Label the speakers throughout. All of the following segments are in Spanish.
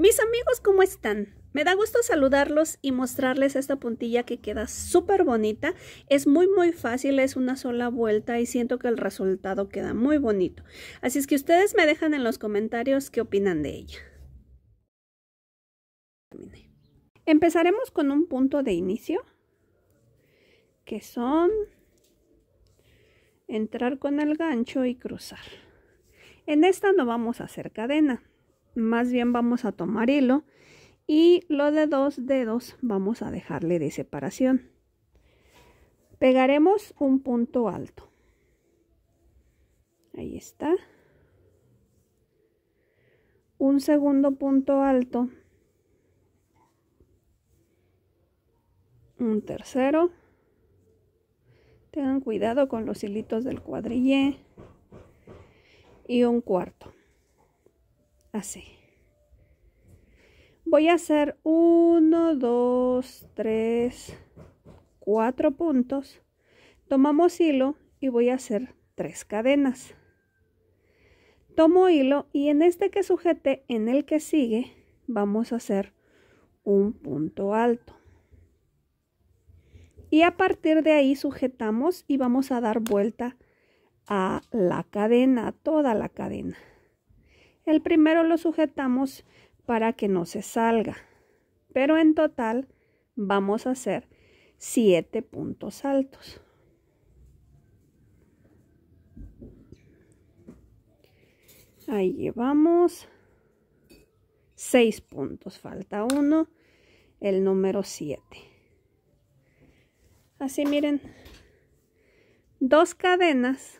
Speaker 1: Mis amigos, ¿cómo están? Me da gusto saludarlos y mostrarles esta puntilla que queda súper bonita. Es muy muy fácil, es una sola vuelta y siento que el resultado queda muy bonito. Así es que ustedes me dejan en los comentarios qué opinan de ella. Empezaremos con un punto de inicio, que son entrar con el gancho y cruzar. En esta no vamos a hacer cadena, más bien vamos a tomar hilo y lo de dos dedos vamos a dejarle de separación. Pegaremos un punto alto. Ahí está. Un segundo punto alto. Un tercero. Tengan cuidado con los hilitos del cuadrillé. Y un cuarto así. Voy a hacer 1, 2, 3, 4 puntos. Tomamos hilo y voy a hacer tres cadenas. Tomo hilo y en este que sujete, en el que sigue, vamos a hacer un punto alto. Y a partir de ahí sujetamos y vamos a dar vuelta a la cadena, toda la cadena. El primero lo sujetamos para que no se salga. Pero en total vamos a hacer 7 puntos altos. Ahí llevamos 6 puntos. Falta uno, el número 7. Así miren, dos cadenas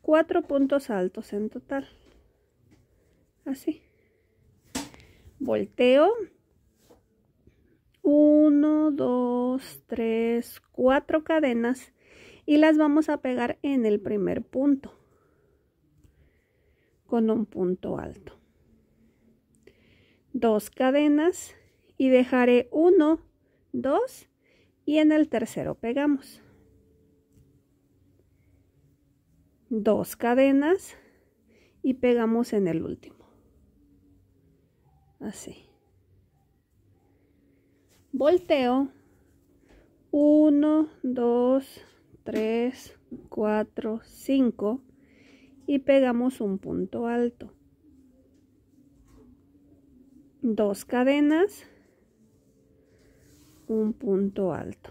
Speaker 1: cuatro puntos altos en total así volteo uno dos tres cuatro cadenas y las vamos a pegar en el primer punto con un punto alto dos cadenas y dejaré uno dos y en el tercero pegamos dos cadenas y pegamos en el último así volteo uno dos tres cuatro cinco y pegamos un punto alto dos cadenas un punto alto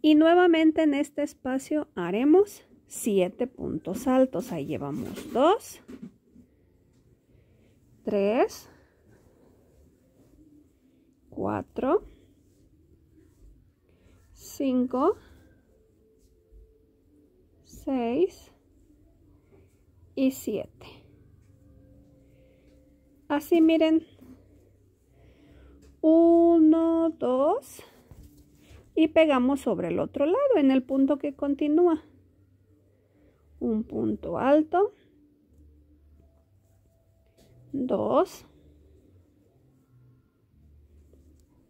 Speaker 1: y nuevamente en este espacio haremos 7 puntos altos. Ahí llevamos 2, 3, 4, 5, 6 y 7. Así miren. 1, 2 y pegamos sobre el otro lado en el punto que continúa un punto alto, dos,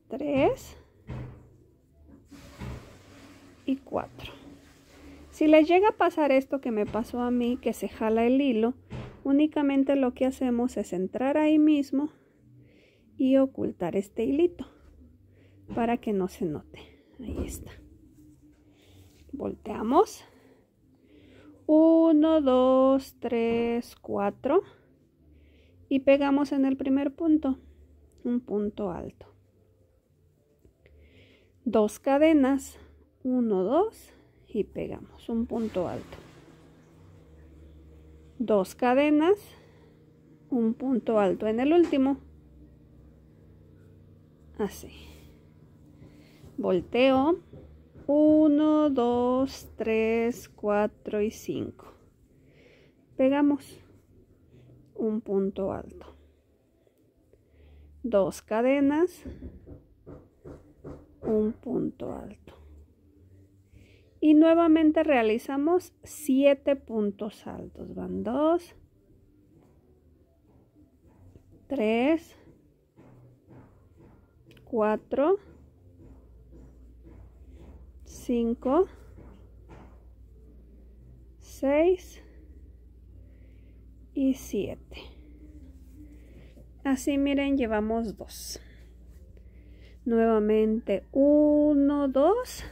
Speaker 1: tres y cuatro. Si les llega a pasar esto que me pasó a mí, que se jala el hilo, únicamente lo que hacemos es entrar ahí mismo y ocultar este hilito para que no se note. Ahí está. Volteamos. 1, 2, 3, 4 y pegamos en el primer punto un punto alto. Dos cadenas, 1, 2 y pegamos un punto alto. Dos cadenas, un punto alto en el último. Así. Volteo 1, 2, 3, 4 y 5. Pegamos un punto alto. Dos cadenas, un punto alto. Y nuevamente realizamos 7 puntos altos. Van 2, 3, 4, 5, 6 y 7. Así miren, llevamos 2. Nuevamente 1, 2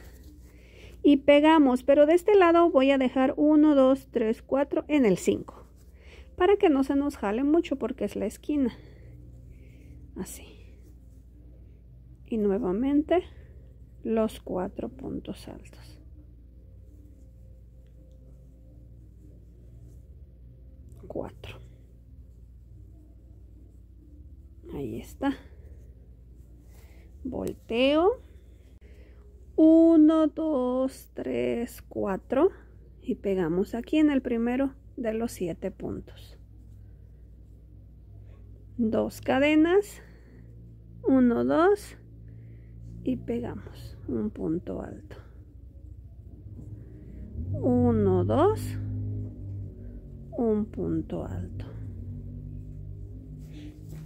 Speaker 1: y pegamos, pero de este lado voy a dejar 1, 2, 3, 4 en el 5 para que no se nos jale mucho porque es la esquina así y nuevamente los cuatro puntos altos. Cuatro. Ahí está. Volteo. 1, 2, 3, 4 y pegamos aquí en el primero de los 7 puntos. Dos cadenas, 1, 2 y pegamos un punto alto 1 2 un punto alto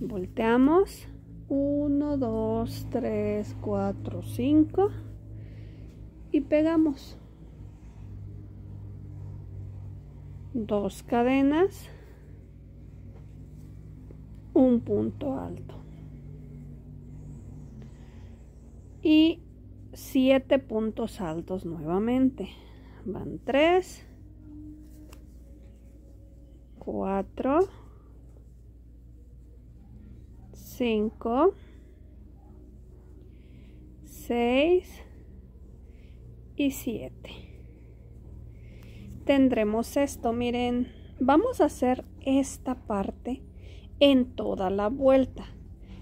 Speaker 1: volteamos 1 2 3 4 5 y pegamos dos cadenas un punto alto y 7 puntos altos nuevamente. Van 3, 4, 5, 6 y 7. Tendremos esto, miren, vamos a hacer esta parte en toda la vuelta.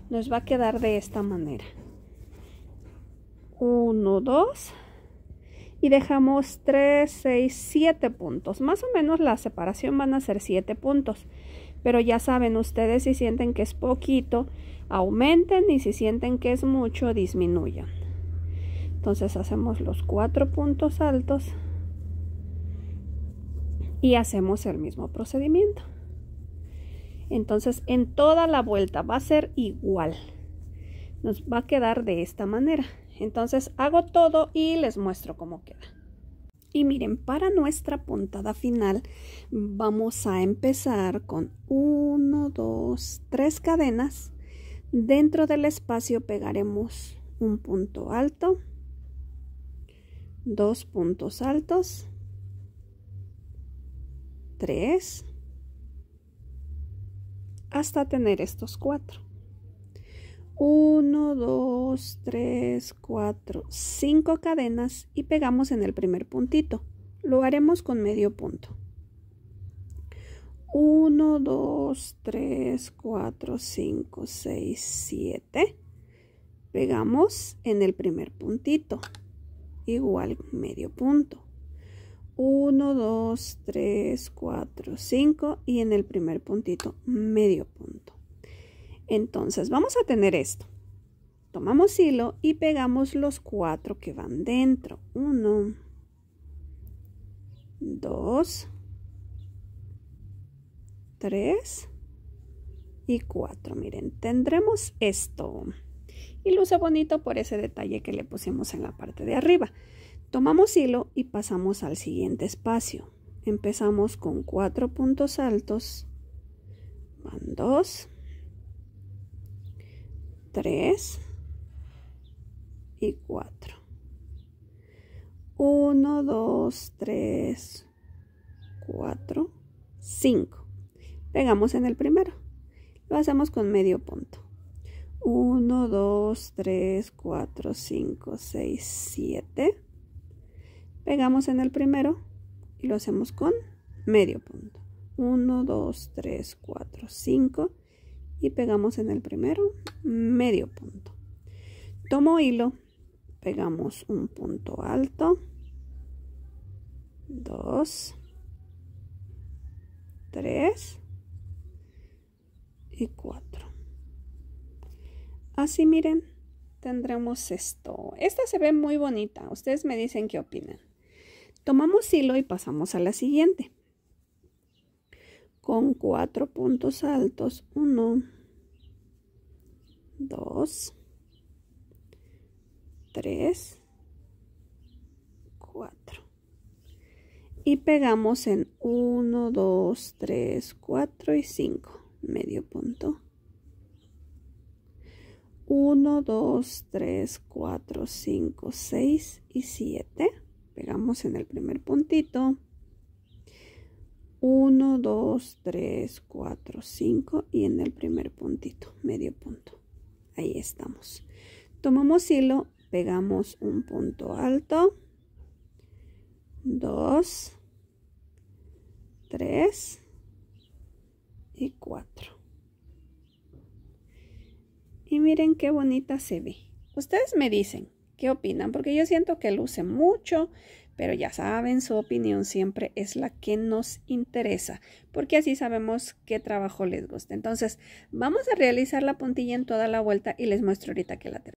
Speaker 1: Nos va a quedar de esta manera. 1, 2 y dejamos 3, 6, 7 puntos. Más o menos la separación van a ser 7 puntos. Pero ya saben ustedes si sienten que es poquito, aumenten y si sienten que es mucho, disminuyan. Entonces hacemos los 4 puntos altos y hacemos el mismo procedimiento. Entonces en toda la vuelta va a ser igual. Nos va a quedar de esta manera. Entonces hago todo y les muestro cómo queda. Y miren, para nuestra puntada final vamos a empezar con 1, 2, 3 cadenas. Dentro del espacio pegaremos un punto alto, dos puntos altos, tres, hasta tener estos cuatro. 1, 2, 3, 4, 5 cadenas y pegamos en el primer puntito. Lo haremos con medio punto. 1, 2, 3, 4, 5, 6, 7. Pegamos en el primer puntito. Igual medio punto. 1, 2, 3, 4, 5 y en el primer puntito medio punto. Entonces vamos a tener esto. Tomamos hilo y pegamos los cuatro que van dentro. Uno, dos, tres y cuatro. Miren, tendremos esto. Y luce bonito por ese detalle que le pusimos en la parte de arriba. Tomamos hilo y pasamos al siguiente espacio. Empezamos con cuatro puntos altos. Van dos. 3 y 4. 1, 2, 3, 4, 5. Pegamos en el primero. Lo hacemos con medio punto. 1, 2, 3, 4, 5, 6, 7. Pegamos en el primero y lo hacemos con medio punto. 1, 2, 3, 4, 5, y pegamos en el primero medio punto. Tomo hilo, pegamos un punto alto, dos, tres y cuatro. Así miren, tendremos esto. Esta se ve muy bonita. Ustedes me dicen qué opinan. Tomamos hilo y pasamos a la siguiente con cuatro puntos altos. Uno, dos, tres, cuatro. Y pegamos en uno, dos, tres, cuatro y cinco. Medio punto. Uno, dos, tres, cuatro, cinco, seis y siete. Pegamos en el primer puntito. 1, 2, 3, 4, 5 y en el primer puntito, medio punto. Ahí estamos. Tomamos hilo, pegamos un punto alto, 2, 3 y 4. Y miren qué bonita se ve. Ustedes me dicen, ¿qué opinan? Porque yo siento que luce mucho, pero ya saben, su opinión siempre es la que nos interesa, porque así sabemos qué trabajo les gusta. Entonces, vamos a realizar la puntilla en toda la vuelta y les muestro ahorita que la tenemos.